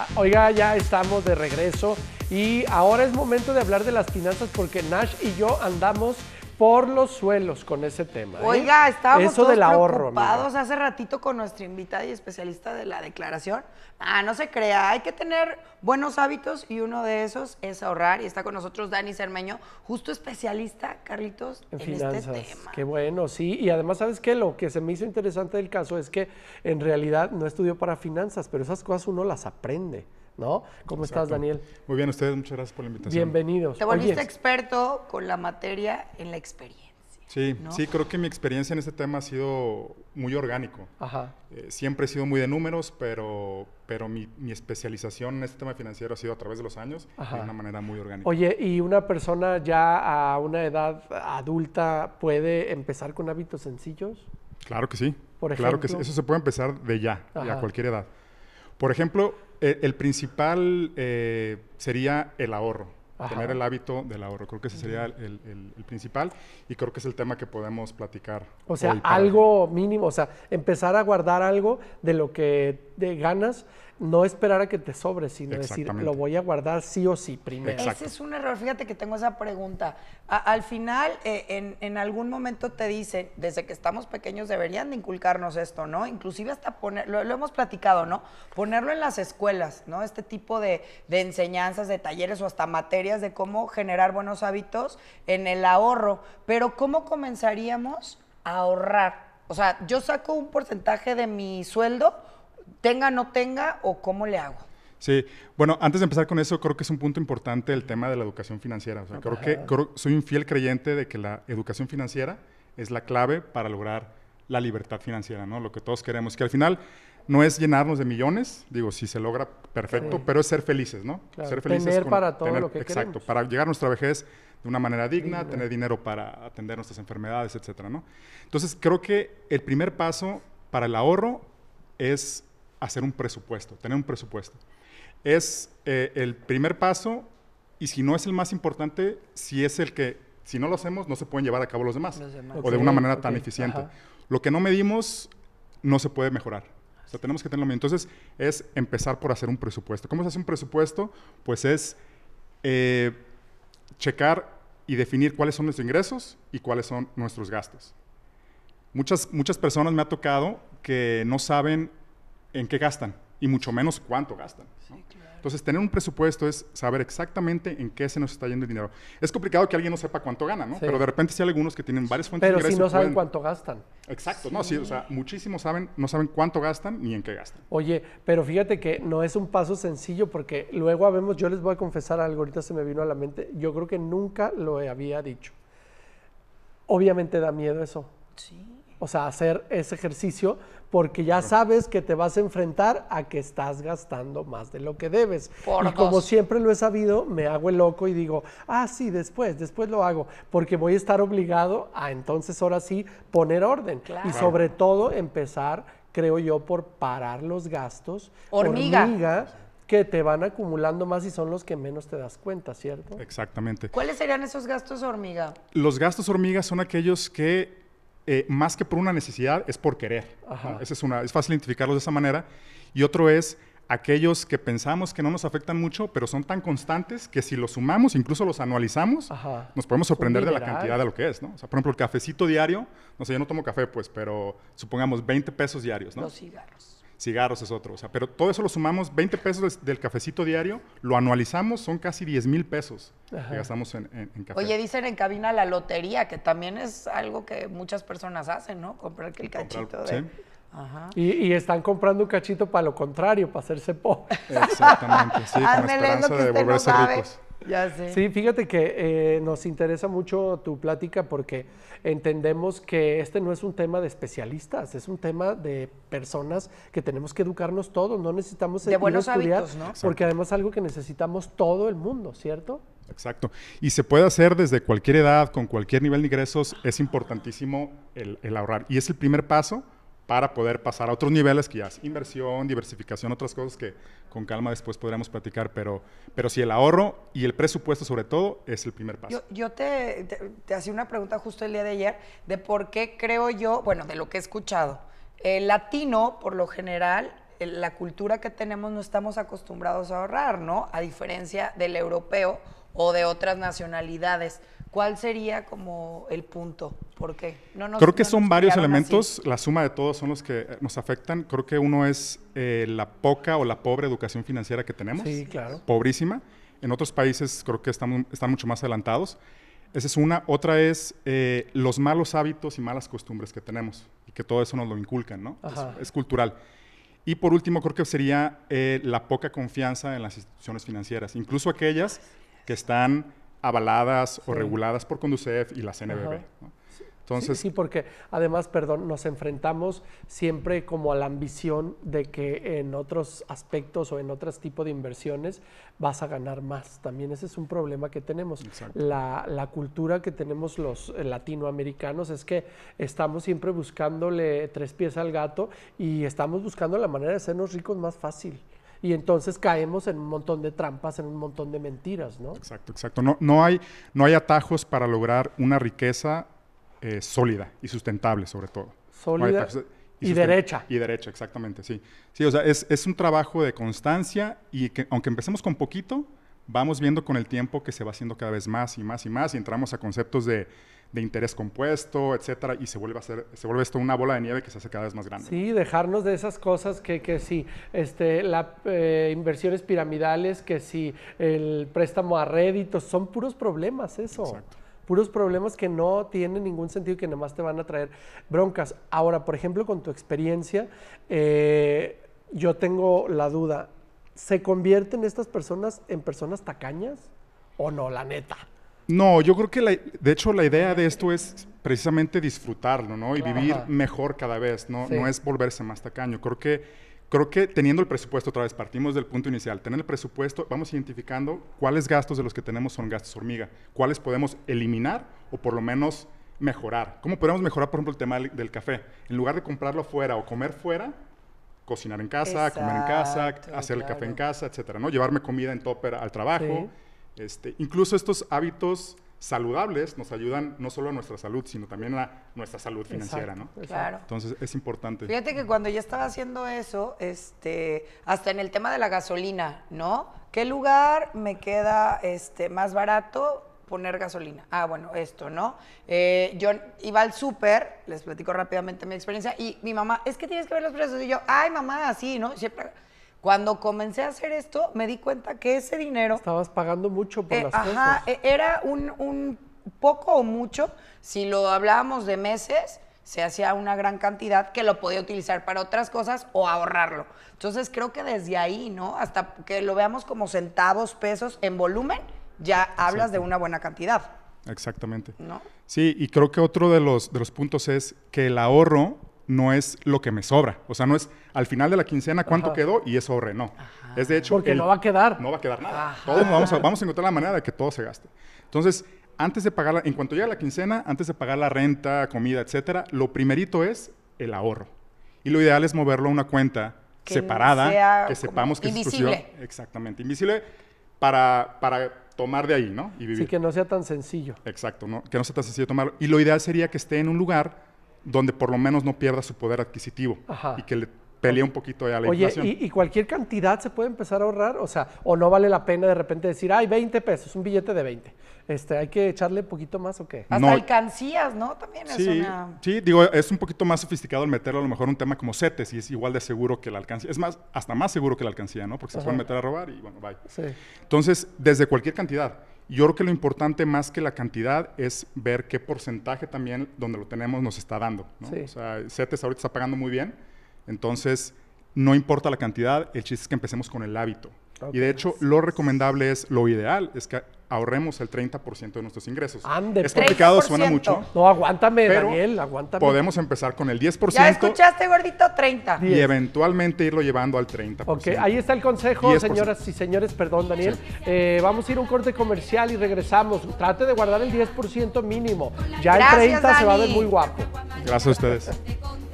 Ah, oiga, ya estamos de regreso y ahora es momento de hablar de las finanzas porque Nash y yo andamos por los suelos con ese tema. ¿eh? Oiga, estábamos Eso del ahorro, preocupados hace ratito con nuestra invitada y especialista de la declaración. Ah, no se crea, hay que tener buenos hábitos y uno de esos es ahorrar. Y está con nosotros Dani Cermeño, justo especialista, Carlitos, en, Este tema. Qué bueno, sí. Y además, ¿sabes qué? Lo que se me hizo interesante del caso es que en realidad no estudió para finanzas, pero esas cosas uno las aprende. ¿no? ¿Cómo estás, Daniel? Muy bien, ustedes, muchas gracias por la invitación. Bienvenidos. Te volviste experto con la materia en la experiencia. Sí, sí, creo que mi experiencia en este tema ha sido muy orgánico. Ajá. Eh, siempre he sido muy de números, pero, pero mi, especialización en este tema financiero ha sido a través de los años de una manera muy orgánica. Oye, ¿y una persona ya a una edad adulta puede empezar con hábitos sencillos? Claro que sí. Claro que sí. Eso se puede empezar de ya, a cualquier edad. Por ejemplo, eh, el principal eh, sería el ahorro. Tener el hábito del ahorro. Creo que ese sería el, principal y creo que es el tema que podemos platicar. O sea, algo mínimo, o sea, empezar a guardar algo de lo que de ganas, no esperar a que te sobre, sino decir, lo voy a guardar sí o sí primero. Ese es un error, fíjate que tengo esa pregunta. al final, eh, en, algún momento te dicen, desde que estamos pequeños deberían de inculcarnos esto, ¿no? Inclusive hasta poner, lo, hemos platicado, ¿no? Ponerlo en las escuelas, ¿no? Este tipo de, de, enseñanzas, de talleres o hasta materias de cómo generar buenos hábitos en el ahorro. Pero ¿cómo comenzaríamos a ahorrar? O sea, yo saco un porcentaje de mi sueldo tenga, no tenga o cómo le hago. Sí, bueno, antes de empezar con eso, creo que es un punto importante el tema de la educación financiera. O sea, creo que soy un fiel creyente de que la educación financiera es la clave para lograr la libertad financiera, ¿no? Lo que todos queremos, que al final no es llenarnos de millones, digo, si se logra, perfecto, pero es ser felices, ¿no? ser felices. Tener para todo lo que Exacto, para llegar a nuestra vejez de una manera digna, tener dinero para atender nuestras enfermedades, etcétera, ¿no? Entonces, creo que el primer paso para el ahorro es hacer un presupuesto, tener un presupuesto. Es eh, el primer paso y si no es el más importante, si es el que, si no lo hacemos, no se pueden llevar a cabo los demás, o de una manera tan eficiente. Lo que no medimos no se puede mejorar. O tenemos que tenerlo Entonces, es empezar por hacer un presupuesto. ¿Cómo se hace un presupuesto? Pues es eh, checar y definir cuáles son nuestros ingresos y cuáles son nuestros gastos. Muchas, muchas personas me ha tocado que no saben en qué gastan y mucho menos cuánto gastan. Entonces, tener un presupuesto es saber exactamente en qué se nos está yendo el dinero. Es complicado que alguien no sepa cuánto gana, ¿no? Pero de repente sí hay algunos que tienen varias fuentes de ingresos. Pero si no saben cuánto gastan. Exacto, no, sí, o sea, muchísimos saben, no saben cuánto gastan ni en qué gastan. Oye, pero fíjate que no es un paso sencillo porque luego habemos, yo les voy a confesar algo, ahorita se me vino a la mente, yo creo que nunca lo había dicho. Obviamente da miedo eso. Sí o sea, hacer ese ejercicio, porque ya sabes que te vas a enfrentar a que estás gastando más de lo que debes. y como siempre lo he sabido, me hago el loco y digo, ah, sí, después, después lo hago, porque voy a estar obligado a entonces ahora sí poner orden. Y sobre todo empezar, creo yo, por parar los gastos. hormiga que te van acumulando más y son los que menos te das cuenta, ¿cierto? Exactamente. ¿Cuáles serían esos gastos hormiga? Los gastos hormiga son aquellos que eh, más que por una necesidad, es por querer. es, una, es fácil identificarlos de esa manera. Y otro es aquellos que pensamos que no nos afectan mucho, pero son tan constantes que si los sumamos, incluso los anualizamos, nos podemos sorprender de la cantidad de lo que es, ¿no? O sea, por ejemplo, el cafecito diario, no sé, yo no tomo café, pues, pero supongamos 20 pesos diarios, ¿no? Los cigarros cigarros es otro. O sea, pero todo eso lo sumamos, 20 pesos del cafecito diario, lo anualizamos, son casi 10 mil pesos que gastamos en, en, café. Oye, dicen en cabina la lotería, que también es algo que muchas personas hacen, ¿no? Comprar el cachito Ajá. Y, están comprando un cachito para lo contrario, para hacerse pobre. Exactamente, sí, con esperanza de volverse ricos. Sí, fíjate que eh, nos interesa mucho tu plática porque entendemos que este no es un tema de especialistas, es un tema de personas que tenemos que educarnos todos, no necesitamos buenos estudiar, Porque además es algo que necesitamos todo el mundo, ¿cierto? Exacto. Y se puede hacer desde cualquier edad, con cualquier nivel de ingresos, es importantísimo el ahorrar. Y es el primer paso para poder pasar a otros niveles que ya es inversión, diversificación, otras cosas que con calma después podremos platicar, pero, pero sí el ahorro y el presupuesto sobre todo es el primer paso. Yo, te, hacía una pregunta justo el día de ayer de por qué creo yo, bueno, de lo que he escuchado, el latino por lo general, la cultura que tenemos no estamos acostumbrados a ahorrar, ¿no? A diferencia del europeo o de otras nacionalidades. ¿Cuál sería como el punto? ¿Por qué? Creo que son varios elementos, la suma de todos son los que eh, nos afectan. Creo que uno es eh, la poca o la pobre educación financiera que tenemos. Sí, claro. Pobrísima. En otros países creo que están, están mucho más adelantados. Esa es una. Otra es eh, los malos hábitos y malas costumbres que tenemos y que todo eso nos lo inculcan, ¿no? Es, cultural. Y por último, creo que sería la poca confianza en las instituciones financieras, incluso aquellas que están avaladas o reguladas por Conducef y la CNBB. Entonces, sí, porque además, perdón, nos enfrentamos siempre como a la ambición de que en otros aspectos o en otros tipos de inversiones vas a ganar más. También ese es un problema que tenemos. La, la, cultura que tenemos los eh, latinoamericanos es que estamos siempre buscándole tres pies al gato y estamos buscando la manera de hacernos ricos más fácil y entonces caemos en un montón de trampas, en un montón de mentiras, ¿no? Exacto, exacto. No, no, hay, no hay atajos para lograr una riqueza eh, sólida y sustentable, sobre todo. Sólida. y, derecha. Y derecha, exactamente, sí. Sí, o sea, es, es un trabajo de constancia y que aunque empecemos con poquito, vamos viendo con el tiempo que se va haciendo cada vez más y más y más y entramos a conceptos de de interés compuesto, etcétera, y se vuelve a hacer, se vuelve esto una bola de nieve que se hace cada vez más grande. Sí, dejarnos de esas cosas que, que sí, este, la, eh, inversiones piramidales, que si el préstamo a rédito, son puros problemas eso. puros problemas que no tienen ningún sentido y que nada más te van a traer broncas. Ahora, por ejemplo, con tu experiencia, eh, yo tengo la duda, ¿se convierten estas personas en personas tacañas o no, la neta? No, yo creo que de hecho la idea de esto es precisamente disfrutarlo, ¿no? Y vivir mejor cada vez, ¿no? No es volverse más tacaño. Creo que, creo que teniendo el presupuesto otra vez, partimos del punto inicial, tener el presupuesto, vamos identificando cuáles gastos de los que tenemos son gastos hormiga, cuáles podemos eliminar o por lo menos mejorar. ¿Cómo podemos mejorar, por ejemplo, el tema del, café? En lugar de comprarlo fuera o comer fuera, cocinar en casa, comer en casa, hacer el café en casa, etcétera, ¿no? Llevarme comida en topper al trabajo. Este, incluso estos hábitos saludables nos ayudan no solo a nuestra salud, sino también a nuestra salud financiera, ¿no? Entonces es importante. Fíjate que cuando yo estaba haciendo eso, este, hasta en el tema de la gasolina, ¿no? ¿Qué lugar me queda este, más barato poner gasolina? Ah, bueno, esto, ¿no? Eh, yo iba al súper, les platico rápidamente mi experiencia, y mi mamá, es que tienes que ver los precios. Y yo, ay, mamá, así, ¿no? Siempre cuando comencé a hacer esto, me di cuenta que ese dinero... Estabas pagando mucho por eh, las cosas. Ajá, e, era un, poco o mucho, si lo hablábamos de meses, se hacía una gran cantidad que lo podía utilizar para otras cosas o ahorrarlo. Entonces creo que desde ahí, ¿no? Hasta que lo veamos como centavos, pesos en volumen, ya hablas de una buena cantidad. Exactamente. Sí, y creo que otro de los, de los puntos es que el ahorro no es lo que me sobra. O sea, no es al final de la quincena cuánto quedó y eso ahorre, No. Es de hecho. Porque no va a quedar. No va a quedar nada. vamos a, encontrar la manera de que todo se gaste. Entonces, antes de pagar, en cuanto llega la quincena, antes de pagar la renta, comida, etcétera, lo primerito es el ahorro. Y lo ideal es moverlo a una cuenta separada, que sepamos que es Exactamente. Invisible para, para tomar de ahí, ¿no? Y vivir. Sí, que no sea tan sencillo. Exacto, ¿no? que no sea tan sencillo tomarlo. Y lo ideal sería que esté en un lugar donde por lo menos no pierda su poder adquisitivo y que le pelee un poquito ya la Oye, inflación. ¿y, ¿y, cualquier cantidad se puede empezar a ahorrar? O sea, o no vale la pena de repente decir, ay, 20 pesos, un billete de 20. Este, ¿Hay que echarle un poquito más o qué? Hasta alcancías, ¿no? También es una... Sí, digo, es un poquito más sofisticado el meterlo a lo mejor un tema como CETES y es igual de seguro que la alcancía. Es más, hasta más seguro que la alcancía, ¿no? Porque se pueden meter a robar y bueno, bye. Entonces, desde cualquier cantidad. Yo creo que lo importante más que la cantidad es ver qué porcentaje también donde lo tenemos nos está dando. O sea, CETES ahorita está pagando muy bien, entonces no importa la cantidad, el chiste es que empecemos con el hábito. Y de hecho, lo recomendable es, lo ideal es que ahorremos el 30% de nuestros ingresos. Ande, es complicado, suena mucho. No, aguántame, Daniel, aguántame. Podemos empezar con el 10%. Ya escuchaste, gordito, 30. Y eventualmente irlo llevando al 30%. Ok, ahí está el consejo, señoras y señores, perdón, Daniel. Eh, vamos a ir a un corte comercial y regresamos. Trate de guardar el 10% mínimo. Ya el 30 se va a ver muy guapo. Gracias a ustedes.